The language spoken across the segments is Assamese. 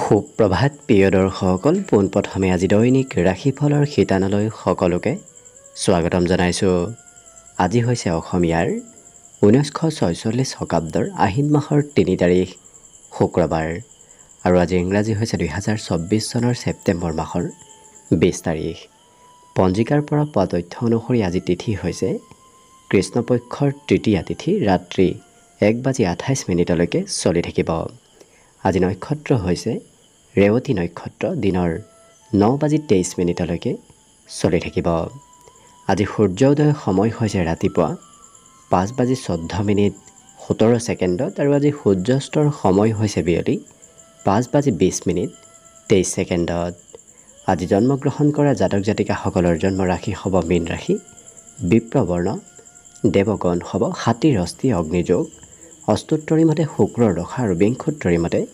সুপ্ৰভাত প্ৰভাত প্ৰিয় দৰ্শকসকল পোনপ্ৰথমে আজি দৈনিক ৰাশিফলৰ শিতানলৈ সকলোকে স্বাগতম জনাইছোঁ আজি হৈছে অসমীয়াৰ ঊনৈছশ ছয়চল্লিছ শকাব্দৰ আহিন মাহৰ তিনি তাৰিখ শুক্ৰবাৰ আৰু আজি ইংৰাজী হৈছে দুহেজাৰ চৌব্বিছ চনৰ ছেপ্টেম্বৰ মাহৰ বিছ তাৰিখ পঞ্জিকাৰ পৰা পোৱা তথ্য অনুসৰি আজি তিথি হৈছে কৃষ্ণপক্ষৰ তৃতীয়া তিথি ৰাতি এক বাজি আঠাইছ মিনিটলৈকে চলি থাকিব আজি নক্ষত্ৰ হৈছে ৰেৱতী নক্ষত্ৰ দিনৰ ন বাজি তেইছ মিনিটলৈকে চলি থাকিব আজি সূৰ্য উদয়ৰ সময় হৈছে ৰাতিপুৱা পাঁচ বাজি চৈধ্য মিনিট সোতৰ ছেকেণ্ডত আৰু আজি সূৰ্যস্তৰ সময় হৈছে বিয়লি পাঁচ বাজি বিছ মিনিট তেইছ ছেকেণ্ডত আজি জন্মগ্ৰহণ কৰা জাতক জাতিকাসকলৰ জন্মৰাশি হ'ব মীন ৰাশি বিপ্ৰবৰ্ণ দেৱগণ হ'ব হাতীৰ অস্থি অগ্নিযোগ অষ্টোত্তৰীমতে শুক্ৰৰ ৰখা আৰু বিংশোত্তৰীমতে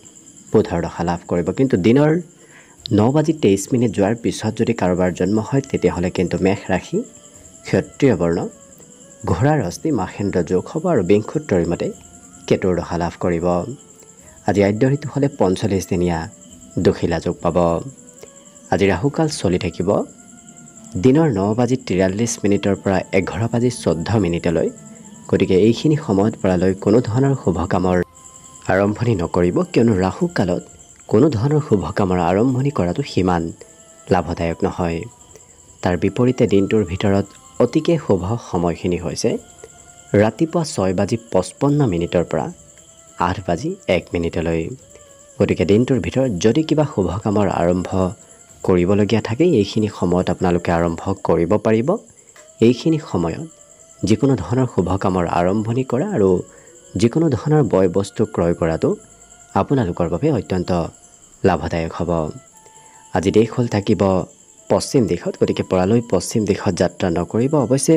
বুধৰ দশা লাভ কৰিব কিন্তু দিনৰ ন বাজি তেইছ মিনিট যোৱাৰ পিছত যদি কাৰোবাৰ জন্ম হয় তেতিয়াহ'লে কিন্তু মেঘ ৰাশি ক্ষত্ৰিয় বৰ্ণ ঘোঁৰাৰ অস্তি মাসেন্দ্ৰ যোগ হ'ব আৰু বিংসুত্ৰৰ মতে কেতুৰ দশা লাভ কৰিব আজি আদ্য ঋতু হ'লে পঞ্চল্লিছ দিনীয়া দুশিলা যোগ পাব আজি ৰাহুকাল চলি থাকিব দিনৰ ন বাজি তিৰাল্লিছ মিনিটৰ পৰা এঘাৰ বাজি চৈধ্য মিনিটলৈ গতিকে এইখিনি সময়ত পৰালৈ কোনো ধৰণৰ শুভকামৰ আৰম্ভণি নকৰিব কিয়নো ৰাহুকালত কোনো ধৰণৰ শুভকামৰ আৰম্ভণি কৰাটো সিমান লাভদায়ক নহয় তাৰ বিপৰীতে দিনটোৰ ভিতৰত অতিকে শুভ সময়খিনি হৈছে ৰাতিপুৱা ছয় বাজি পঁচপন্ন মিনিটৰ পৰা আঠ বাজি এক মিনিটলৈ গতিকে দিনটোৰ ভিতৰত যদি কিবা শুভকামৰ আৰম্ভ কৰিবলগীয়া থাকে এইখিনি সময়ত আপোনালোকে আৰম্ভ কৰিব পাৰিব এইখিনি সময়ত যিকোনো ধৰণৰ শুভকামৰ আৰম্ভণি কৰা আৰু যিকোনো ধৰণৰ বয় বস্তু ক্ৰয় কৰাটো আপোনালোকৰ বাবে অত্যন্ত লাভদায়ক হ'ব আজি দেশ হ'ল থাকিব পশ্চিম দিশত গতিকে পৰালৈ পশ্চিম দিশত যাত্ৰা নকৰিব অৱশ্যে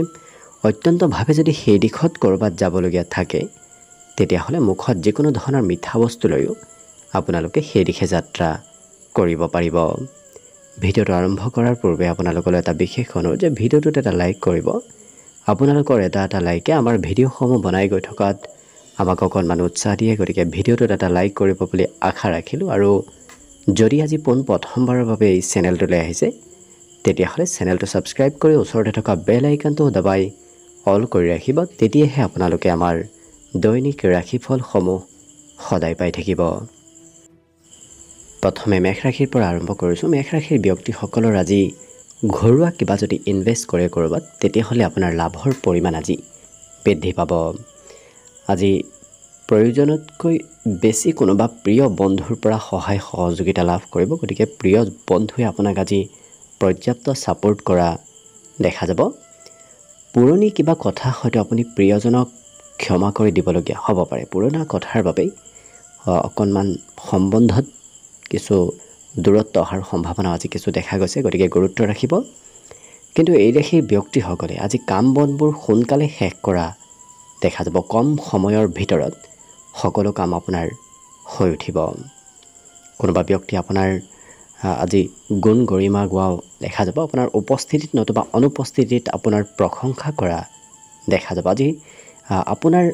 অত্যন্তভাৱে যদি সেই দিশত ক'ৰবাত যাবলগীয়া থাকে তেতিয়াহ'লে মুখত যিকোনো ধৰণৰ মিঠা বস্তু লৈও আপোনালোকে সেই দিশে যাত্ৰা কৰিব পাৰিব ভিডিঅ'টো আৰম্ভ কৰাৰ পূৰ্বে আপোনালোকলৈ এটা বিশেষ অনুৰোধ যে ভিডিঅ'টোত এটা লাইক কৰিব আপোনালোকৰ এটা এটা লাইকে আমাৰ ভিডিঅ'সমূহ বনাই গৈ থকাত আমাক অকণমান উৎসাহ দিয়ে গতিকে ভিডিঅ'টোত এটা লাইক কৰিব বুলি আশা ৰাখিলোঁ আৰু যদি আজি পোন প্ৰথমবাৰৰ বাবে এই চেনেলটোলৈ আহিছে তেতিয়াহ'লে চেনেলটো ছাবস্ক্ৰাইব কৰি ওচৰতে থকা বেল আইকনটো দবাই অল কৰি ৰাখিব তেতিয়াহে আপোনালোকে আমাৰ দৈনিক ৰাশিফলসমূহ সদায় পাই থাকিব প্ৰথমে মেঘ ৰাশিৰ পৰা আৰম্ভ কৰিছোঁ মেঘ ৰাশিৰ ব্যক্তিসকলৰ আজি ঘৰুৱা কিবা যদি ইনভেষ্ট কৰে ক'ৰবাত তেতিয়াহ'লে আপোনাৰ লাভৰ পৰিমাণ আজি বৃদ্ধি পাব আজি প্ৰয়োজনতকৈ বেছি কোনোবা প্ৰিয় বন্ধুৰ পৰা সহায় সহযোগিতা লাভ কৰিব গতিকে প্ৰিয় বন্ধুৱে আপোনাক আজি পৰ্যাপ্ত ছাপৰ্ট কৰা দেখা যাব পুৰণি কিবা কথা হয়তো আপুনি প্ৰিয়জনক ক্ষমা কৰি দিবলগীয়া হ'ব পাৰে পুৰণা কথাৰ বাবেই অকণমান সম্বন্ধত কিছু দূৰত্ব অহাৰ সম্ভাৱনাও আজি কিছু দেখা গৈছে গতিকে গুৰুত্ব ৰাখিব কিন্তু এই দেশেই ব্যক্তিসকলে আজি কাম বনবোৰ সোনকালে শেষ কৰা দেখা যাব কম সময়ৰ ভিতৰত সকলো কাম আপোনাৰ হৈ উঠিব কোনোবা ব্যক্তি আপোনাৰ আজি গুণ গৰিমা গোৱাও দেখা যাব আপোনাৰ উপস্থিতিত নতুবা অনুপস্থিতিত আপোনাৰ প্ৰশংসা কৰা দেখা যাব আজি আপোনাৰ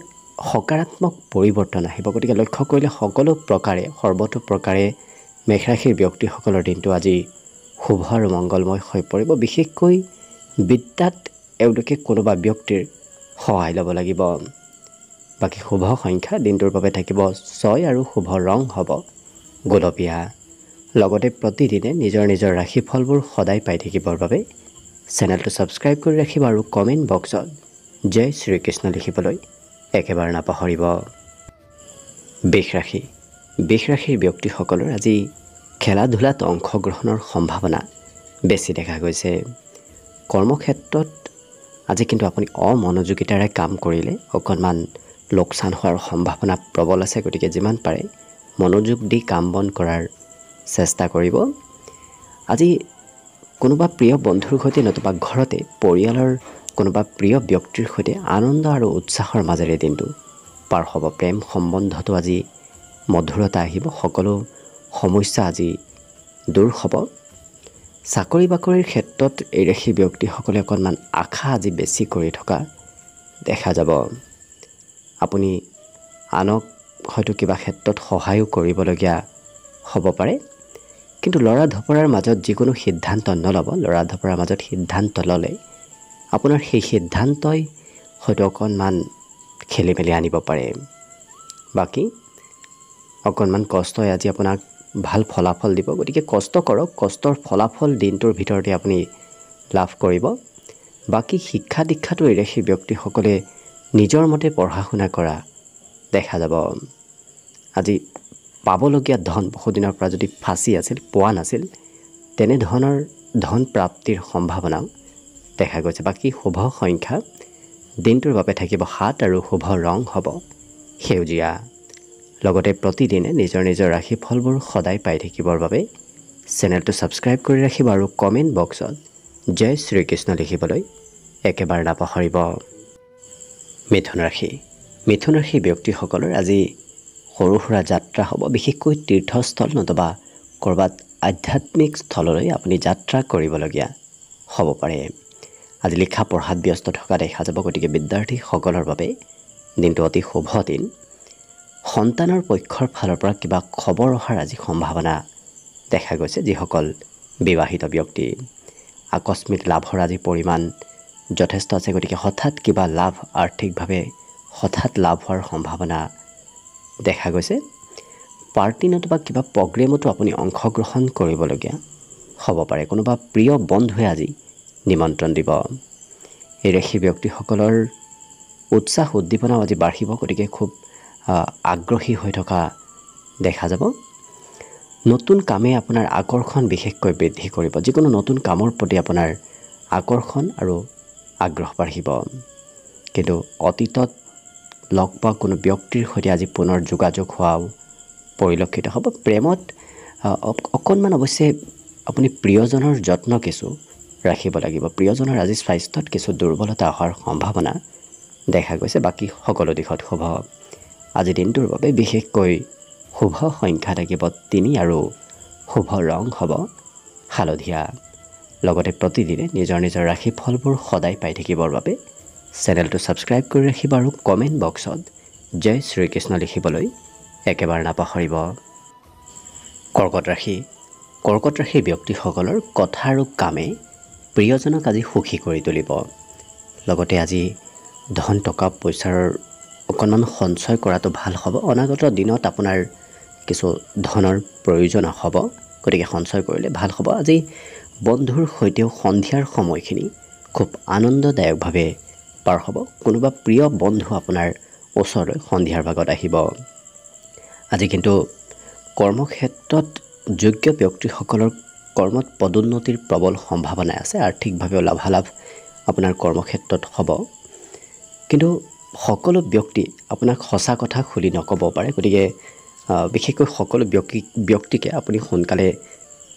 সকাৰাত্মক পৰিৱৰ্তন আহিব গতিকে লক্ষ্য কৰিলে সকলো প্ৰকাৰে সৰ্বতো প্ৰকাৰে মেঘৰাশিৰ ব্যক্তিসকলৰ দিনটো আজি শুভ আৰু মংগলময় হৈ পৰিব বিশেষকৈ বিদ্যাত এওঁলোকে কোনোবা ব্যক্তিৰ সহায় ল'ব লাগিব বাকী শুভ সংখ্যা দিনটোৰ বাবে থাকিব ছয় আৰু শুভ ৰং হ'ব গোলপীয়া লগতে প্ৰতিদিনে নিজৰ নিজৰ ৰাশিফলবোৰ সদায় পাই থাকিবৰ বাবে চেনেলটো ছাবস্ক্ৰাইব কৰি ৰাখিব আৰু কমেণ্ট বক্সত জয় শ্ৰীকৃষ্ণ লিখিবলৈ একেবাৰে নাপাহৰিব বিষ ৰাশি বিষ ৰাশিৰ ব্যক্তিসকলৰ আজি খেলা ধূলাত অংশগ্ৰহণৰ সম্ভাৱনা বেছি দেখা গৈছে কৰ্মক্ষেত্ৰত আজি কিন্তু আপুনি অমনোযোগিতাৰে কাম কৰিলে অকণমান লোকচান হোৱাৰ সম্ভাৱনা প্ৰবল আছে গতিকে যিমান পাৰে মনোযোগ দি কাম বন কৰাৰ চেষ্টা কৰিব আজি কোনোবা প্ৰিয় বন্ধুৰ সৈতে নতুবা ঘৰতে পৰিয়ালৰ কোনোবা প্ৰিয় ব্যক্তিৰ সৈতে আনন্দ আৰু উৎসাহৰ মাজেৰে দিনটো পাৰ হ'ব প্ৰেম সম্বন্ধটো আজি মধুৰতা আহিব সকলো সমস্যা আজি দূৰ হ'ব চাকৰি বাকৰিৰ ক্ষেত্ৰত এই ৰাশি ব্যক্তিসকলে অকণমান আশা আজি বেছি কৰি থকা দেখা যাব আপুনি আনক হয়তো কিবা ক্ষেত্ৰত সহায়ো কৰিবলগীয়া হ'ব পাৰে কিন্তু ল'ৰা ধপৰাৰ মাজত যিকোনো সিদ্ধান্ত নল'ব ল'ৰা ধপৰাৰ মাজত সিদ্ধান্ত ল'লে আপোনাৰ সেই সিদ্ধান্তই হয়তো অকণমান খেলি মেলি আনিব পাৰে বাকী অকণমান কষ্টই আজি আপোনাক ভাল ফলাফল দিব গতিকে কষ্ট কৰক কষ্টৰ ফলাফল দিনটোৰ ভিতৰতে আপুনি লাভ কৰিব বাকী শিক্ষা দীক্ষাটো এৰে সেই ব্যক্তিসকলে নিজৰ মতে পঢ়া শুনা কৰা দেখা যাব আজি পাবলগীয়া ধন বহুদিনৰ পৰা যদি ফাঁচি আছিল পোৱা নাছিল তেনেধৰণৰ ধন প্ৰাপ্তিৰ সম্ভাৱনাও দেখা গৈছে বাকী শুভ সংখ্যা দিনটোৰ বাবে থাকিব সাত আৰু শুভ ৰং হ'ব সেউজীয়া লগতে প্ৰতিদিনে নিজৰ নিজৰ ৰাশিফলবোৰ সদায় পাই থাকিবৰ বাবে চেনেলটো ছাবস্ক্ৰাইব কৰি ৰাখিব আৰু কমেণ্ট বক্সত জয় শ্ৰীকৃষ্ণ লিখিবলৈ একেবাৰে নাপাহৰিব মিথুন ৰাশি মিথুন ৰাশি ব্যক্তিসকলৰ আজি সৰু সুৰা যাত্ৰা হ'ব বিশেষকৈ তীৰ্থস্থল নতুবা ক'ৰবাত আধ্যাত্মিক স্থললৈ আপুনি যাত্ৰা কৰিবলগীয়া হ'ব পাৰে আজি লিখা পঢ়াত ব্যস্ত থকা দেখা যাব গতিকে বিদ্যাৰ্থীসকলৰ বাবে দিনটো অতি শুভ দিন সন্তানৰ পক্ষৰ ফালৰ পৰা কিবা খবৰ অহাৰ আজি সম্ভাৱনা দেখা গৈছে যিসকল বিবাহিত ব্যক্তি আকস্মিক লাভৰ আজি পৰিমাণ যথেষ্ট আছে গতিকে হঠাৎ কিবা লাভ আৰ্থিকভাৱে হঠাৎ লাভ হোৱাৰ সম্ভাৱনা দেখা গৈছে পাৰ্টি নতুবা কিবা প্ৰগ্ৰেমতো আপুনি অংশগ্ৰহণ কৰিবলগীয়া হ'ব পাৰে কোনোবা প্ৰিয় বন্ধুৱে আজি নিমন্ত্ৰণ দিব এই ৰাশি ব্যক্তিসকলৰ উৎসাহ উদ্দীপনাও আজি বাঢ়িব গতিকে খুব আগ্ৰহী হৈ থকা দেখা যাব নতুন কামে আপোনাৰ আকৰ্ষণ বিশেষকৈ বৃদ্ধি কৰিব যিকোনো নতুন কামৰ প্ৰতি আপোনাৰ আকৰ্ষণ আৰু আগ্ৰহ বাঢ়িব কিন্তু অতীতত লগ পোৱা কোনো ব্যক্তিৰ সৈতে আজি পুনৰ যোগাযোগ হোৱাও পৰিলক্ষিত হ'ব প্ৰেমত অকণমান অৱশ্যে আপুনি প্ৰিয়জনৰ যত্ন কিছু ৰাখিব লাগিব প্ৰিয়জনৰ আজি স্বাস্থ্যত কিছু দুৰ্বলতা অহাৰ সম্ভাৱনা দেখা গৈছে বাকী সকলো দিশত শুভ আজি দিনটোৰ বাবে বিশেষকৈ শুভ সংখ্যা থাকিব তিনি আৰু শুভ ৰং হ'ব হালধীয়া লগতে প্ৰতিদিনে নিজৰ নিজৰ ৰাশি ফলবোৰ সদায় পাই থাকিবৰ বাবে চেনেলটো ছাবস্ক্ৰাইব কৰি ৰাখিব আৰু কমেণ্ট বক্সত জয় শ্ৰীকৃষ্ণ লিখিবলৈ একেবাৰে নাপাহৰিব কৰ্কট ৰাশি কৰ্কট ৰাশি ব্যক্তিসকলৰ কথা আৰু কামে প্ৰিয়জনক আজি সুখী কৰি তুলিব লগতে আজি ধন টকা পইচাৰ অকণমান সঞ্চয় কৰাটো ভাল হ'ব অনাগত দিনত আপোনাৰ কিছু ধনৰ প্ৰয়োজন হ'ব গতিকে সঞ্চয় কৰিলে ভাল হ'ব আজি বন্ধুৰ সৈতেও সন্ধিয়াৰ সময়খিনি খুব আনন্দদায়কভাৱে পাৰ হ'ব কোনোবা প্ৰিয় বন্ধু আপোনাৰ ওচৰলৈ সন্ধিয়াৰ ভাগত আহিব আজি কিন্তু কৰ্মক্ষেত্ৰত যোগ্য ব্যক্তিসকলৰ কৰ্মত পদোন্নতিৰ প্ৰবল সম্ভাৱনা আছে আৰ্থিকভাৱেও লাভালাভ আপোনাৰ কৰ্মক্ষেত্ৰত হ'ব কিন্তু সকলো ব্যক্তি আপোনাক সঁচা কথা খুলি নক'ব পাৰে গতিকে বিশেষকৈ সকলো ব্যক্তি ব্যক্তিকে আপুনি সোনকালে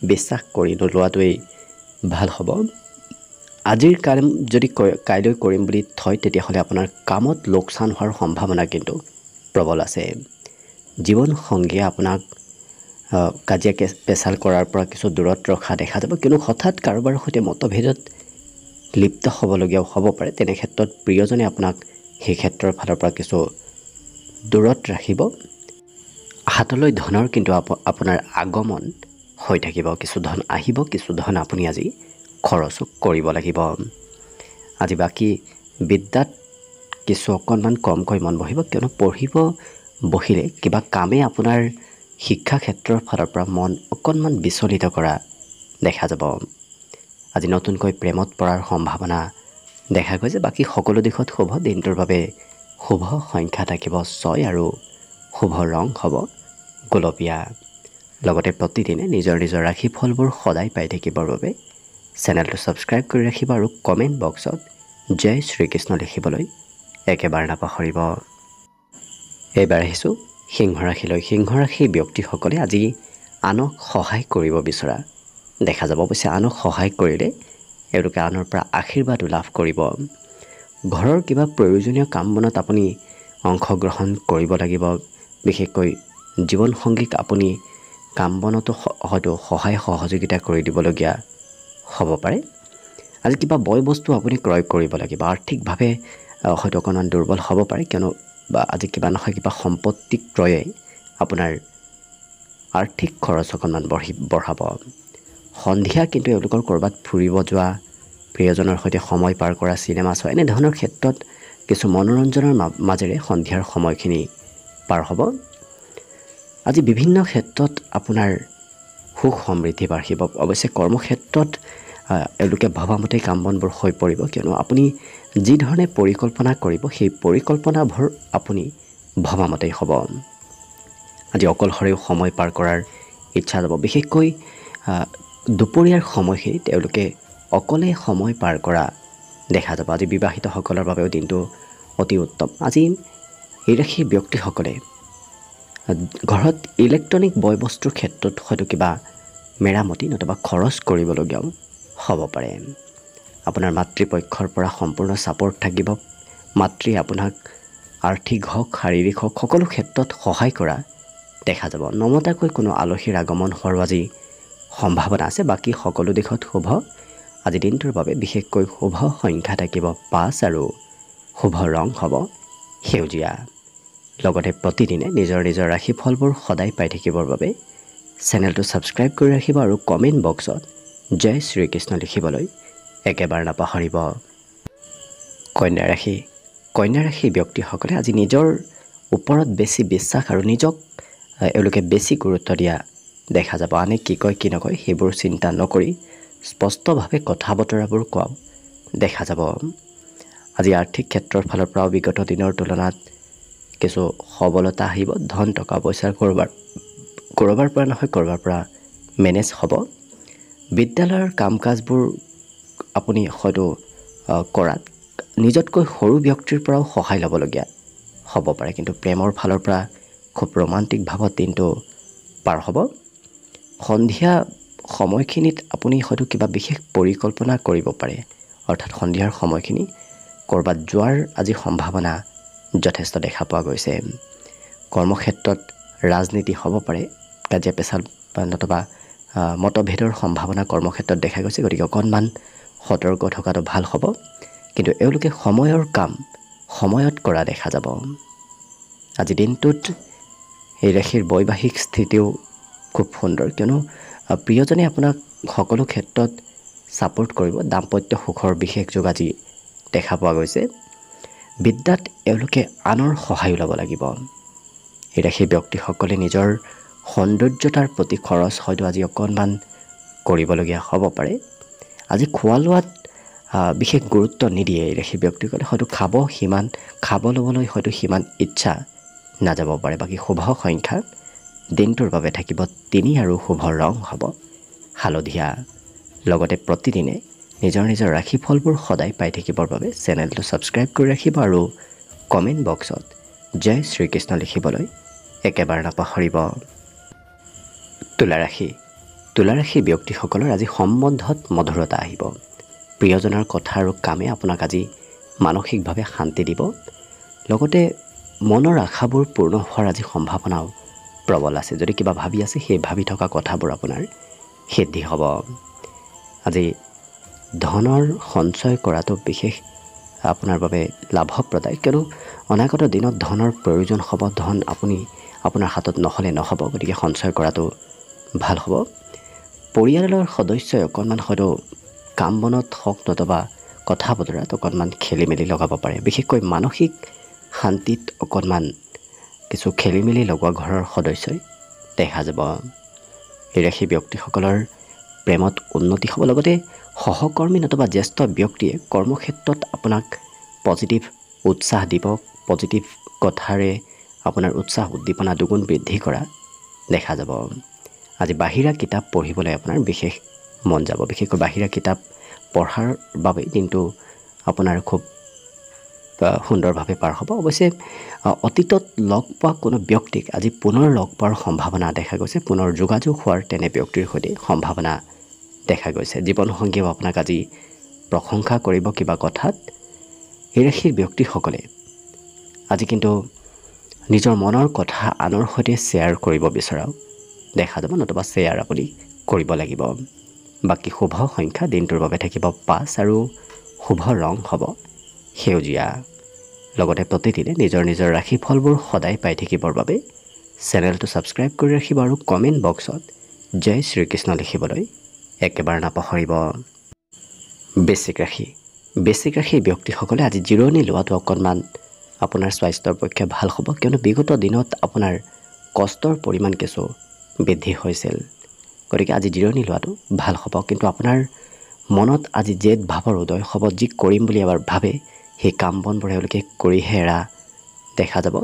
বিশ্বাস কৰি নোলোৱাটোৱেই ভাল হ'ব আজিৰ কাম যদি কাইলৈ কৰিম বুলি থয় তেতিয়াহ'লে আপোনাৰ কামত লোকচান হোৱাৰ সম্ভাৱনা কিন্তু প্ৰবল আছে জীৱনসংগীয়ে আপোনাক কাজিয়া কে পেচাল কৰাৰ পৰা কিছু দূৰত ৰখা দেখা যাব কিয়নো হঠাৎ কাৰোবাৰ সৈতে মতভেদত লিপ্ত হ'বলগীয়াও হ'ব পাৰে তেনেক্ষেত্ৰত প্ৰিয়জনে আপোনাক সেই ক্ষেত্ৰৰ ফালৰ পৰা কিছু দূৰত ৰাখিব হাতলৈ ধনৰ কিন্তু আপোনাৰ আগমন হৈ থাকিব কিছু ধন আহিব কিছু ধন আপুনি আজি খৰচো কৰিব লাগিব আজি বাকী বিদ্যাত কিছু অকণমান কমকৈ মন বহিব কিয়নো পঢ়িব বহিলে কিবা কামে আপোনাৰ শিক্ষা ক্ষেত্ৰৰ ফালৰ পৰা মন অকণমান বিচলিত কৰা দেখা যাব আজি নতুনকৈ প্ৰেমত পৰাৰ সম্ভাৱনা দেখা গৈছে বাকী সকলো দিশত শুভ দিনটোৰ বাবে শুভ সংখ্যা থাকিব ছয় আৰু শুভ ৰং হ'ব গোলপীয়া লগতে প্ৰতিদিনে নিজৰ নিজৰ ৰাশি ফলবোৰ সদায় পাই থাকিবৰ বাবে চেনেলটো ছাবস্ক্ৰাইব কৰি ৰাখিব আৰু কমেণ্ট বক্সত জয় শ্ৰীকৃষ্ণ লিখিবলৈ একেবাৰে নাপাহৰিব এইবাৰ আহিছোঁ সিংহ ৰাশিলৈ সিংহ ৰাশি ব্যক্তিসকলে আজি আনক সহায় কৰিব বিচৰা দেখা যাব অৱশ্যে আনক সহায় কৰিলে এওঁলোকে আনৰ পৰা আশীৰ্বাদো লাভ কৰিব ঘৰৰ কিবা প্ৰয়োজনীয় কাম বনত আপুনি অংশগ্ৰহণ কৰিব লাগিব বিশেষকৈ জীৱনসংগীক আপুনি কাম বনতো হয়তো সহায় সহযোগিতা কৰি দিবলগীয়া হ'ব পাৰে আজি কিবা বয় বস্তু আপুনি ক্ৰয় কৰিব লাগিব আৰ্থিকভাৱে হয়তো অকণমান দুৰ্বল হ'ব পাৰে কিয়নো বা আজি কিবা নহয় কিবা সম্পত্তি ক্ৰয়ে আপোনাৰ আৰ্থিক খৰচ অকণমান বঢ়ি বঢ়াব সন্ধিয়া কিন্তু এওঁলোকৰ ক'ৰবাত ফুৰিব যোৱা প্ৰিয়জনৰ সৈতে সময় পাৰ কৰা চিনেমা চোৱা এনেধৰণৰ ক্ষেত্ৰত কিছু মনোৰঞ্জনৰ মাজেৰে সন্ধিয়াৰ সময়খিনি পাৰ হ'ব আজি বিভিন্ন ক্ষেত্ৰত আপোনাৰ সুখ সমৃদ্ধি বাঢ়িব অৱশ্যে কৰ্মক্ষেত্ৰত এওঁলোকে ভবামতে কাম বনবোৰ হৈ পৰিব কিয়নো আপুনি যিধৰণে পৰিকল্পনা কৰিব সেই পৰিকল্পনাবোৰ আপুনি ভবামতেই হ'ব আজি অকলশৰেও সময় পাৰ কৰাৰ ইচ্ছা যাব বিশেষকৈ দুপৰীয়াৰ সময়খিনি তেওঁলোকে অকলে সময় পাৰ কৰা দেখা যাব আজি বিবাহিতসকলৰ বাবেও দিনটো অতি উত্তম আজি এই ৰাশিৰ ব্যক্তিসকলে ঘৰত ইলেক্ট্ৰনিক বয় বস্তুৰ ক্ষেত্ৰত হয়তো কিবা মেৰামতি নতুবা খৰচ কৰিবলগীয়াও হ'ব পাৰে আপোনাৰ মাতৃপক্ষৰ পৰা সম্পূৰ্ণ ছাপৰ্ট থাকিব মাতৃ আপোনাক আৰ্থিক হওক শাৰীৰিক হওক সকলো ক্ষেত্ৰত সহায় কৰা দেখা যাব নমতাকৈ কোনো আলহীৰ আগমন হোৱাৰো আজি সম্ভাৱনা আছে বাকী সকলো দিশত শুভ আজি দিনটোৰ বাবে বিশেষকৈ শুভ সংখ্যা থাকিব পাঁচ আৰু শুভ ৰং হ'ব সেউজীয়া লগতে প্ৰতিদিনে নিজৰ নিজৰ ৰাশি ফলবোৰ সদায় পাই থাকিবৰ বাবে চেনেলটো ছাবস্ক্ৰাইব কৰি ৰাখিব আৰু কমেণ্ট বক্সত জয় শ্ৰীকৃষ্ণ লিখিবলৈ একেবাৰে নাপাহৰিব কন্যা ৰাশি কন্যা ৰাশি ব্যক্তিসকলে আজি নিজৰ ওপৰত বেছি বিশ্বাস আৰু নিজক এওঁলোকে বেছি গুৰুত্ব দিয়া দেখা যাব আনে কি কয় কি নকয় সেইবোৰ চিন্তা নকৰি স্পষ্টভাৱে কথা বতৰাবোৰ কোৱা দেখা যাব আজি আৰ্থিক ক্ষেত্ৰৰ ফালৰ পৰাও বিগত দিনৰ তুলনাত কিছু সবলতা আহিব ধন টকা পইচাৰ ক'ৰবাৰ ক'ৰবাৰ পৰা নহয় ক'ৰবাৰ পৰা মেনেজ হ'ব বিদ্যালয়ৰ কাম কাজবোৰ আপুনি হয়তো কৰাত নিজতকৈ সৰু ব্যক্তিৰ পৰাও সহায় ল'বলগীয়া হ'ব পাৰে কিন্তু প্ৰেমৰ ফালৰ পৰা খুব ৰোমান্টিকভাৱত দিনটো পাৰ হ'ব সন্ধিয়া সময়খিনিত আপুনি হয়তো কিবা বিশেষ পৰিকল্পনা কৰিব পাৰে অৰ্থাৎ সন্ধিয়াৰ সময়খিনি ক'ৰবাত যোৱাৰ আজি সম্ভাৱনা যথেষ্ট দেখা পোৱা গৈছে কৰ্মক্ষেত্ৰত ৰাজনীতি হ'ব পাৰে কাজিয়া পেচাল নতুবা মতভেদৰ সম্ভাৱনা কৰ্মক্ষেত্ৰত দেখা গৈছে গতিকে অকণমান সতৰ্ক থকাটো ভাল হ'ব কিন্তু এওঁলোকে সময়ৰ কাম সময়ত কৰা দেখা যাব আজি দিনটোত এই ৰাশিৰ বৈবাহিক স্থিতিও খুব সুন্দৰ কিয়নো প্ৰিয়জনে আপোনাক সকলো ক্ষেত্ৰত ছাপৰ্ট কৰিব দাম্পত্য সুখৰ বিশেষ যুগ আজি দেখা পোৱা গৈছে বিদ্যাত এওঁলোকে আনৰ সহায় ল'ব লাগিব এতিয়া সেই ব্যক্তিসকলে নিজৰ সৌন্দৰ্যতাৰ প্ৰতি খৰচ হয়তো আজি অকণমান কৰিবলগীয়া হ'ব পাৰে আজি খোৱা লোৱাত বিশেষ গুৰুত্ব নিদিয়ে এতিয়া সেই ব্যক্তিসকলে হয়তো খাব সিমান খাব ল'বলৈ হয়তো সিমান ইচ্ছা নাযাব পাৰে বাকী শুভ সংখ্যা দিনটোৰ বাবে থাকিব তিনি আৰু শুভ ৰং হ'ব হালধীয়া লগতে প্ৰতিদিনে নিজৰ নিজৰ ৰাশি ফলবোৰ সদায় পাই থাকিবৰ বাবে চেনেলটো ছাবস্ক্ৰাইব কৰি ৰাখিব আৰু কমেণ্ট বক্সত জয় শ্ৰীকৃষ্ণ লিখিবলৈ একেবাৰে নাপাহৰিব তুলাৰাশি তুলাৰাশি ব্যক্তিসকলৰ আজি সম্বন্ধত মধুৰতা আহিব প্ৰিয়জনৰ কথা আৰু কামে আপোনাক আজি মানসিকভাৱে শান্তি দিব লগতে মনৰ আশাবোৰ পূৰ্ণ হোৱাৰ আজি সম্ভাৱনাও প্ৰবল আছে যদি কিবা ভাবি আছে সেই ভাবি থকা কথাবোৰ আপোনাৰ সিদ্ধি হ'ব আজি ধনৰ সঞ্চয় কৰাটো বিশেষ আপোনাৰ বাবে লাভপ্ৰদায় কিয়নো অনাগত দিনত ধনৰ প্ৰয়োজন হ'ব ধন আপুনি আপোনাৰ হাতত নহ'লে নহ'ব গতিকে সঞ্চয় কৰাটো ভাল হ'ব পৰিয়ালৰ সদস্যই অকণমান হয়তো কাম বনত হওক নতুবা কথা বতৰাত অকণমান খেলি মেলি লগাব পাৰে বিশেষকৈ মানসিক শান্তিত অকণমান কিছু খেলি মেলি লগোৱা ঘৰৰ সদস্যই দেখা যাব এই হিৰাশী ব্যক্তিসকলৰ প্ৰেমত উন্নতি হ'ব লগতে সহকৰ্মী নতুবা জ্যেষ্ঠ ব্যক্তিয়ে কৰ্মক্ষেত্ৰত আপোনাক পজিটিভ উৎসাহ দিব পজিটিভ কথাৰে আপোনাৰ উৎসাহ উদ্দীপনা দুগুণ বৃদ্ধি কৰা দেখা যাব আজি বাহিৰা কিতাপ পঢ়িবলৈ আপোনাৰ বিশেষ মন যাব বিশেষকৈ বাহিৰা কিতাপ পঢ়াৰ বাবে দিনটো আপোনাৰ খুব সুন্দৰভাৱে পাৰ হ'ব অৱশ্যে অতীতত লগ পোৱা কোনো ব্যক্তিক আজি পুনৰ লগ পোৱাৰ সম্ভাৱনা দেখা গৈছে পুনৰ যোগাযোগ হোৱাৰ তেনে ব্যক্তিৰ সৈতে সম্ভাৱনা দেখা গৈছে জীৱনসংগীয়েও আপোনাক আজি প্ৰশংসা কৰিব কিবা কথাত এই ৰাশিৰ ব্যক্তিসকলে আজি কিন্তু নিজৰ মনৰ কথা আনৰ সৈতে শ্বেয়াৰ কৰিব বিচৰাও দেখা যাব নতুবা শ্বেয়াৰ আপুনি কৰিব লাগিব বাকী শুভ সংখ্যা দিনটোৰ বাবে থাকিব পাঁচ আৰু শুভ ৰং হ'ব সেউজীয়া লগতে প্ৰতিদিনে নিজৰ নিজৰ ৰাশি ফলবোৰ সদায় পাই থাকিবৰ বাবে চেনেলটো ছাবস্ক্ৰাইব কৰি ৰাখিব আৰু কমেণ্ট বক্সত জয় শ্ৰীকৃষ্ণ লিখিবলৈ একেবাৰে নাপাহৰিব বেছিক ৰাশি বেছিক ৰাশিৰ ব্যক্তিসকলে আজি জিৰণি লোৱাটো অকণমান আপোনাৰ স্বাস্থ্যৰ পক্ষে ভাল হ'ব কিয়নো বিগত দিনত আপোনাৰ কষ্টৰ পৰিমাণ কিছু বৃদ্ধি হৈছিল গতিকে আজি জিৰণি লোৱাটো ভাল হ'ব কিন্তু আপোনাৰ মনত আজি জেদ ভাৱৰ উদয় হ'ব যি কৰিম বুলি এবাৰ ভাবে সেই কাম বনবোৰ এওঁলোকে কৰিহে এৰা দেখা যাব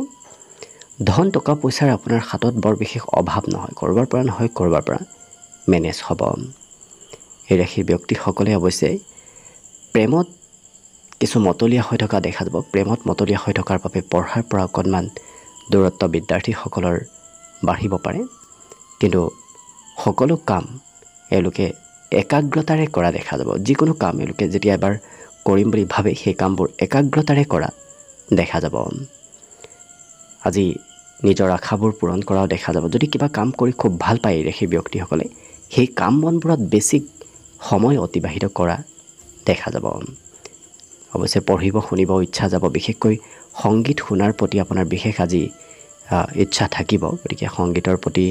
ধন টকা পইচাৰ আপোনাৰ হাতত বৰ বিশেষ অভাৱ নহয় ক'ৰবাৰ পৰা নহয় ক'ৰবাৰ পৰা মেনেজ হ'ব এই ৰাশিৰ ব্যক্তিসকলে অৱশ্যে প্ৰেমত কিছু মতলীয়া হৈ থকা দেখা যাব প্ৰেমত মতলীয়া হৈ থকাৰ বাবে পঢ়াৰ পৰা অকণমান দূৰত্ব বিদ্যাৰ্থীসকলৰ বাঢ়িব পাৰে কিন্তু সকলো কাম এওঁলোকে একাগ্ৰতাৰে কৰা দেখা যাব যিকোনো কাম এওঁলোকে যেতিয়া এবাৰ কৰিম বুলি ভাবে সেই কামবোৰ একাগ্ৰতাৰে কৰা দেখা যাব আজি নিজৰ আশাবোৰ পূৰণ কৰাও দেখা যাব যদি কিবা কাম কৰি খুব ভাল পায় এই সেই ব্যক্তিসকলে সেই কাম বনবোৰত বেছি সময় অতিবাহিত কৰা দেখা যাব অৱশ্যে পঢ়িব শুনিব ইচ্ছা যাব বিশেষকৈ সংগীত শুনাৰ প্ৰতি আপোনাৰ বিশেষ আজি ইচ্ছা থাকিব গতিকে সংগীতৰ প্ৰতি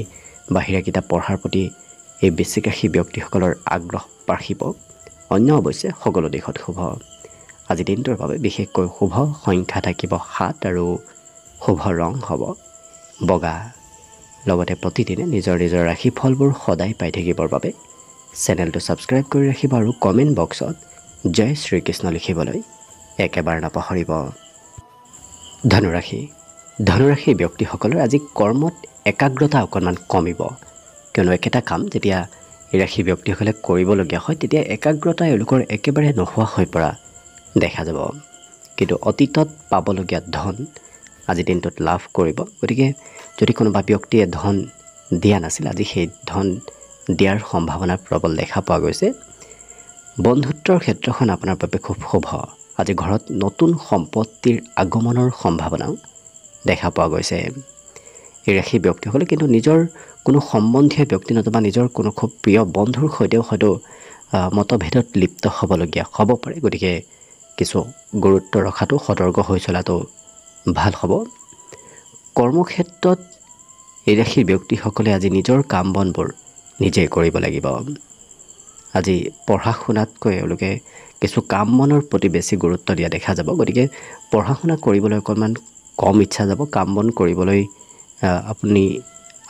বাহিৰা কিতাপ পঢ়াৰ প্ৰতি এই বেছিকাশী ব্যক্তিসকলৰ আগ্ৰহ বাঢ়িব অন্য অৱশ্যে সকলো দিশত শুভ আজি দিনটোৰ বাবে বিশেষকৈ শুভ সংখ্যা থাকিব সাত আৰু শুভ ৰং হ'ব বগা লগতে প্ৰতিদিনে নিজৰ নিজৰ ৰাশি ফলবোৰ সদায় পাই থাকিবৰ বাবে চেনেলটো ছাবস্ক্ৰাইব কৰি ৰাখিব আৰু কমেণ্ট বক্সত জয় শ্ৰীকৃষ্ণ লিখিবলৈ একেবাৰে নাপাহৰিব ধনুৰাশি ধনুৰাশি ব্যক্তিসকলৰ আজি কৰ্মত একাগ্ৰতা অকণমান কমিব কিয়নো একেটা কাম যেতিয়া ৰাশি ব্যক্তিসকলে কৰিবলগীয়া হয় তেতিয়া একাগ্ৰতা এওঁলোকৰ একেবাৰে নোহোৱা হৈ পৰা দেখা যাব কিন্তু অতীতত পাবলগীয়া ধন আজিৰ দিনটোত লাভ কৰিব গতিকে যদি কোনোবা ব্যক্তিয়ে ধন দিয়া নাছিল আজি সেই ধন দিয়াৰ সম্ভাৱনা প্ৰবল দেখা পোৱা গৈছে বন্ধুত্বৰ ক্ষেত্ৰখন আপোনাৰ বাবে খুব শুভ আজি ঘৰত নতুন সম্পত্তিৰ আগমনৰ সম্ভাৱনাও দেখা পোৱা গৈছে ৰাখি ব্যক্তিসকলে কিন্তু নিজৰ কোনো সম্বন্ধীয় ব্যক্তি নতুবা নিজৰ কোনো খুব প্ৰিয় বন্ধুৰ সৈতেও হয়তো মতভেদত লিপ্ত হ'বলগীয়া হ'ব পাৰে গতিকে কিছু গুৰুত্ব ৰখাটো সতৰ্ক হৈ চলাটো ভাল হ'ব কৰ্মক্ষেত্ৰত এই ৰাশিৰ ব্যক্তিসকলে আজি নিজৰ কাম বনবোৰ নিজেই কৰিব লাগিব আজি পঢ়া শুনাতকৈ এওঁলোকে কিছু কাম বনৰ প্ৰতি বেছি গুৰুত্ব দিয়া দেখা যাব গতিকে পঢ়া শুনা কৰিবলৈ অকণমান কম ইচ্ছা যাব কাম বন কৰিবলৈ আপুনি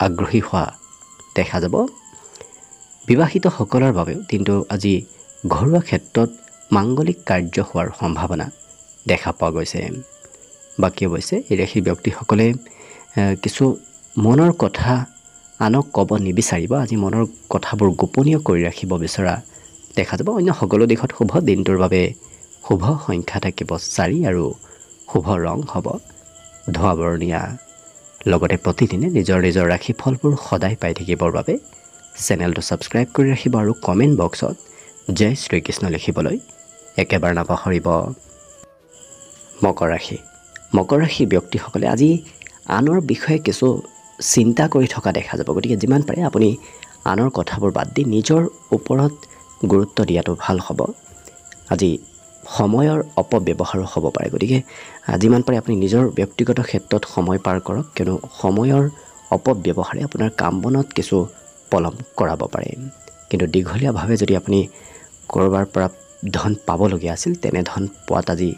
আগ্ৰহী হোৱা দেখা যাব বিবাহিতসকলৰ বাবেও কিন্তু আজি ঘৰুৱা ক্ষেত্ৰত মাংগলিক কাৰ্য হোৱাৰ সম্ভাৱনা দেখা পোৱা গৈছে বাকী অৱশ্যে এই ৰাশি ব্যক্তিসকলে কিছু মনৰ কথা আনক ক'ব নিবিচাৰিব আজি মনৰ কথাবোৰ গোপনীয় কৰি ৰাখিব বিচৰা দেখা যাব অন্য সকলো দিশত শুভ দিনটোৰ বাবে শুভ সংখ্যা থাকিব চাৰি আৰু শুভ ৰং হ'ব ধোঁৱাবৰণীয়া লগতে প্ৰতিদিনে নিজৰ নিজৰ ৰাশি ফলবোৰ সদায় পাই থাকিবৰ বাবে চেনেলটো ছাবস্ক্ৰাইব কৰি ৰাখিব আৰু কমেণ্ট বক্সত জয় শ্ৰীকৃষ্ণ লিখিবলৈ একেবাৰে নাপাহৰিব মকৰ ৰাশি মকৰ ৰাশি ব্যক্তিসকলে আজি আনৰ বিষয়ে কিছু চিন্তা কৰি থকা দেখা যাব গতিকে যিমান পাৰে আপুনি আনৰ কথাবোৰ বাদ দি নিজৰ ওপৰত গুৰুত্ব দিয়াটো ভাল হ'ব আজি সময়ৰ অপব্যৱহাৰো হ'ব পাৰে গতিকে যিমান পাৰে আপুনি নিজৰ ব্যক্তিগত ক্ষেত্ৰত সময় পাৰ কৰক কিয়নো সময়ৰ অপব্যৱহাৰে আপোনাৰ কাম বনত কিছু পলম কৰাব পাৰে কিন্তু দীঘলীয়াভাৱে যদি আপুনি ক'ৰবাৰ পৰা ধন পাবলগীয়া আছিল তেনে ধন পোৱাত আজি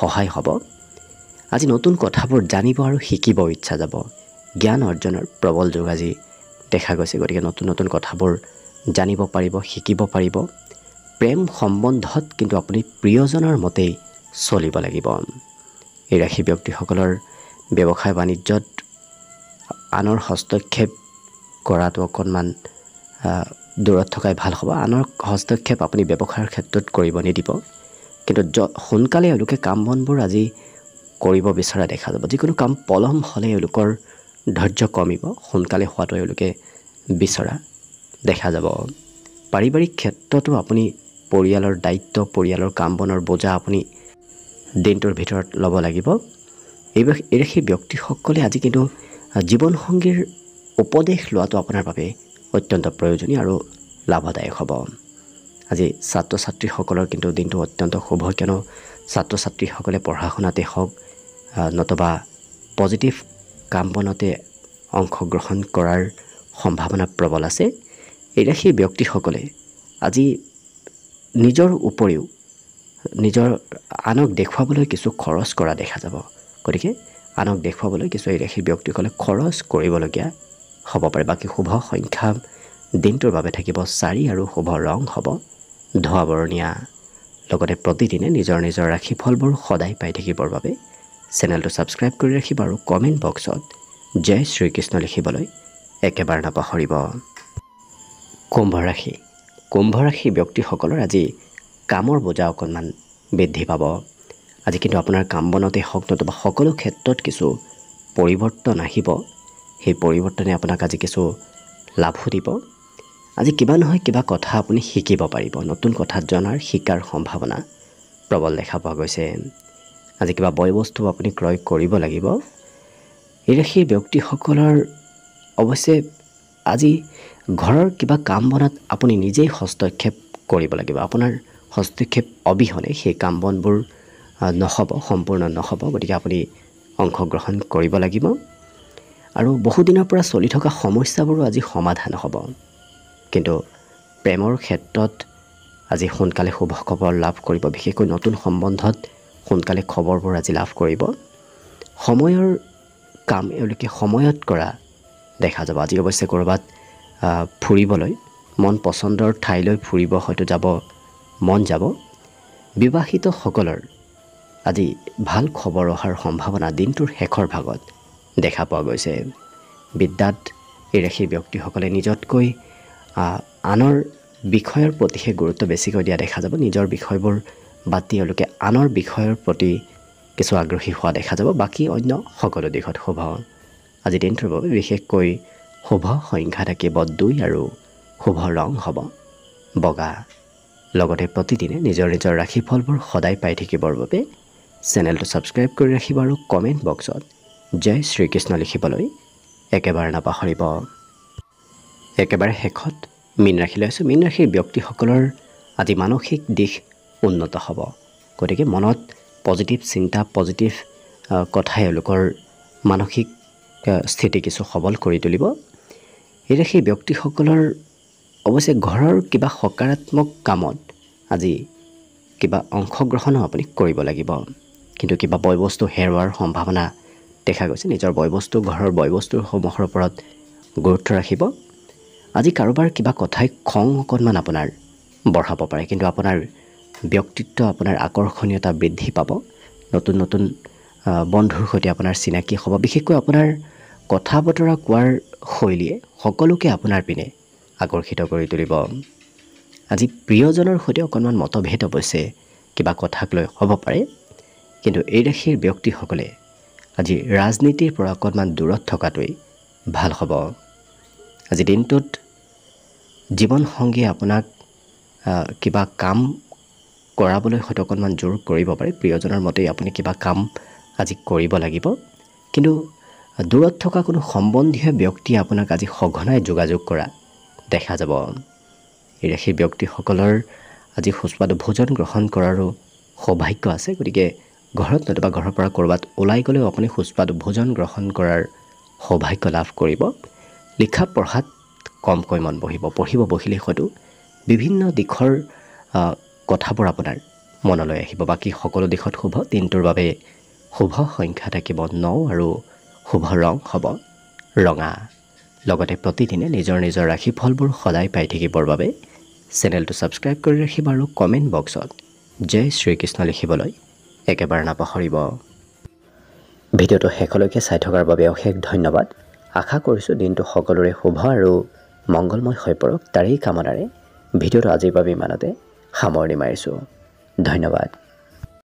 সহায় হ'ব আজি নতুন কথাবোৰ জানিব আৰু শিকিব ইচ্ছা যাব জ্ঞান অৰ্জনৰ প্ৰবল যুগ আজি দেখা গৈছে গতিকে নতুন নতুন কথাবোৰ জানিব পাৰিব শিকিব পাৰিব প্ৰেম সম্বন্ধত কিন্তু আপুনি প্ৰিয়জনৰ মতেই চলিব লাগিব এই ৰাশি ব্যক্তিসকলৰ ব্যৱসায় বাণিজ্যত আনৰ হস্তক্ষেপ কৰাটো অকণমান দূৰত থকাই ভাল হ'ব আনৰ হস্তক্ষেপ আপুনি ব্যৱসায়ৰ ক্ষেত্ৰত কৰিব নিদিব কিন্তু য সোনকালে এওঁলোকে কাম বনবোৰ আজি কৰিব বিচৰা দেখা যাব যিকোনো কাম পলম হ'লে এওঁলোকৰ ধৈৰ্য কমিব সোনকালে হোৱাটো এওঁলোকে বিচৰা দেখা যাব পাৰিবাৰিক ক্ষেত্ৰতো আপুনি পৰিয়ালৰ দায়িত্ব পৰিয়ালৰ কাম বনৰ বোজা আপুনি দিনটোৰ ভিতৰত ল'ব লাগিব এইবাৰ সেই ব্যক্তিসকলে আজি কিন্তু জীৱন উপদেশ লোৱাটো আপোনাৰ বাবে অত্যন্ত প্ৰয়োজনীয় আৰু লাভদায়ক হ'ব আজি ছাত্ৰ ছাত্ৰীসকলৰ কিন্তু দিনটো অত্যন্ত শুভ কিয়নো ছাত্ৰ ছাত্ৰীসকলে পঢ়া শুনাতে হওক নতুবা পজিটিভ কাম বনতে অংশগ্ৰহণ কৰাৰ সম্ভাৱনা প্ৰবল আছে এই ৰাশিৰ ব্যক্তিসকলে আজি নিজৰ উপৰিও নিজৰ আনক দেখুৱাবলৈ কিছু খৰচ কৰা দেখা যাব গতিকে আনক দেখুৱাবলৈ কিছু এই সেই ব্যক্তিসকলে খৰচ কৰিবলগীয়া হ'ব পাৰে বাকী শুভ সংখ্যা দিনটোৰ বাবে থাকিব চাৰি আৰু শুভ ৰং হ'ব ধোৱা বৰণীয়া লগতে প্ৰতিদিনে নিজৰ নিজৰ ৰাশিফলবোৰ সদায় পাই থাকিবৰ বাবে চেনেলটো ছাবস্ক্ৰাইব কৰি ৰাখিব আৰু কমেণ্ট বক্সত জয় শ্ৰীকৃষ্ণ লিখিবলৈ একেবাৰে নাপাহৰিব কুম্ভ ৰাশি কুম্ভৰাশি ব্যক্তিসকলৰ আজি কামৰ বোজা অকণমান বৃদ্ধি পাব আজি কিন্তু আপোনাৰ কাম বনতেই হওক নতুবা সকলো ক্ষেত্ৰত কিছু পৰিৱৰ্তন আহিব সেই পৰিৱৰ্তনে আপোনাক আজি কিছু লাভো দিব আজি কিবা নহয় কিবা কথা আপুনি শিকিব পাৰিব নতুন কথা জনাৰ শিকাৰ সম্ভাৱনা প্ৰবল দেখা পোৱা গৈছে আজি কিবা বয় বস্তু আপুনি ক্ৰয় কৰিব লাগিব এই ৰাশিৰ ব্যক্তিসকলৰ অৱশ্যে আজি ঘৰৰ কিবা কাম বনাত আপুনি নিজেই হস্তক্ষেপ কৰিব লাগিব আপোনাৰ হস্তক্ষেপ অবিহনে সেই কাম বনবোৰ নহ'ব সম্পূৰ্ণ নহ'ব গতিকে আপুনি অংশগ্ৰহণ কৰিব লাগিব আৰু বহুদিনৰ পৰা চলি থকা সমস্যাবোৰো আজি সমাধান হ'ব কিন্তু প্ৰেমৰ ক্ষেত্ৰত আজি সোনকালে শুভ খবৰ লাভ কৰিব বিশেষকৈ নতুন সম্বন্ধত সোনকালে খবৰবোৰ আজি লাভ কৰিব সময়ৰ কাম এওঁলোকে সময়ত কৰা দেখা যাব আজি অৱশ্যে ক'ৰবাত ফুৰিবলৈ মন পচন্দৰ ঠাইলৈ ফুৰিব হয়তো যাব মন যাব বিবাহিতসকলৰ আজি ভাল খবৰ অহাৰ সম্ভাৱনা দিনটোৰ শেষৰ ভাগত দেখা পোৱা গৈছে বিদ্যাত এই ৰাশিৰ ব্যক্তিসকলে নিজতকৈ আনৰ বিষয়ৰ প্ৰতিহে গুৰুত্ব বেছিকৈ দিয়া দেখা যাব নিজৰ বিষয়বোৰ বাদ তেওঁলোকে আনৰ বিষয়ৰ প্ৰতি কিছু আগ্ৰহী হোৱা দেখা যাব বাকী অন্য সকলো দিশত শুভ আজি দিনটোৰ বাবে বিশেষকৈ শুভ সংখ্যা থাকিব দুই আৰু শুভ ৰং হ'ব বগা লগতে প্ৰতিদিনে নিজৰ নিজৰ ৰাশিফলবোৰ সদায় পাই থাকিবৰ বাবে চেনেলটো ছাবস্ক্ৰাইব কৰি ৰাখিব আৰু কমেণ্ট বক্সত জয় শ্ৰীকৃষ্ণ লিখিবলৈ একেবাৰে নাপাহৰিব একেবাৰে শেষত মীন লৈ আছোঁ মীন ৰাশিৰ ব্যক্তিসকলৰ আজি মানসিক দিশ উন্নত হ'ব গতিকে মনত পজিটিভ চিন্তা পজিটিভ কথা এওঁলোকৰ মানসিক স্থিতি কিছু সবল কৰি তুলিব সেয়েহে সেই ব্যক্তিসকলৰ অৱশ্যে ঘৰৰ কিবা সকাৰাত্মক কামত আজি কিবা অংশগ্ৰহণো আপুনি কৰিব লাগিব কিন্তু কিবা বয়বস্তু হেৰুৱাৰ সম্ভাৱনা দেখা গৈছে নিজৰ বয়বস্তু ঘৰৰ বয়বস্তুসমূহৰ ওপৰত গুৰুত্ব ৰাখিব আজি কাৰোবাৰ কিবা কথাই খং অকণমান আপোনাৰ বঢ়াব পাৰে কিন্তু আপোনাৰ ব্যক্তিত্ব আপোনাৰ আকৰ্ষণীয়তা বৃদ্ধি পাব নতুন নতুন বন্ধুৰ সৈতে আপোনাৰ চিনাকি হ'ব বিশেষকৈ আপোনাৰ কথা বতৰা কোৱাৰ শৈলীয়ে সকলোকে আপোনাৰ পিনে আকৰ্ষিত কৰি তুলিব আজি প্ৰিয়জনৰ সৈতে অকণমান মতভেদ অৱশ্যে কিবা কথাক লৈ হ'ব পাৰে কিন্তু এই ৰাশিৰ ব্যক্তিসকলে আজি ৰাজনীতিৰ পৰা অকণমান দূৰত থকাটোৱেই ভাল হ'ব আজি দিনটোত জীৱনসংগীয়ে আপোনাক কিবা কাম কৰাবলৈ হয়তো অকণমান জোৰ কৰিব পাৰে প্ৰিয়জনৰ মতেই আপুনি কিবা কাম আজি কৰিব লাগিব কিন্তু দূৰত থকা কোনো সম্বন্ধীয় ব্যক্তিয়ে আপোনাক আজি সঘনাই যোগাযোগ কৰা দেখা যাব এই ৰাশিৰ ব্যক্তিসকলৰ আজি সুস্বাদু ভোজন গ্ৰহণ কৰাৰো সৌভাগ্য আছে গতিকে ঘৰত নতুবা ঘৰৰ পৰা ক'ৰবাত ওলাই গ'লেও আপুনি সুস্বাদু ভোজন গ্ৰহণ কৰাৰ সৌভাগ্য লাভ কৰিব লিখা পঢ়াত কমকৈ মন বহিব পঢ়িব বহিলে হয়তো বিভিন্ন দিশৰ কথাবোৰ আপোনাৰ মনলৈ আহিব বাকী সকলো দিশত শুভ দিনটোৰ বাবে শুভ সংখ্যা থাকিব ন আৰু শুভ ৰং হ'ব ৰঙা লগতে প্ৰতিদিনে নিজৰ নিজৰ ৰাশিফলবোৰ সদায় পাই থাকিবৰ বাবে চেনেলটো ছাবস্ক্ৰাইব কৰি ৰাখিব আৰু কমেণ্ট বক্সত জয় শ্ৰীকৃষ্ণ লিখিবলৈ একেবাৰে নাপাহৰিব ভিডিঅ'টো শেষলৈকে চাই থকাৰ বাবে অশেষ ধন্যবাদ আশা কৰিছোঁ দিনটো সকলোৰে শুভ আৰু মংগলময় হৈ পৰক তাৰেই কামনাৰে ভিডিঅ'টো আজিৰ বাবে ইমানতে সামৰণি মাৰিছোঁ ধন্যবাদ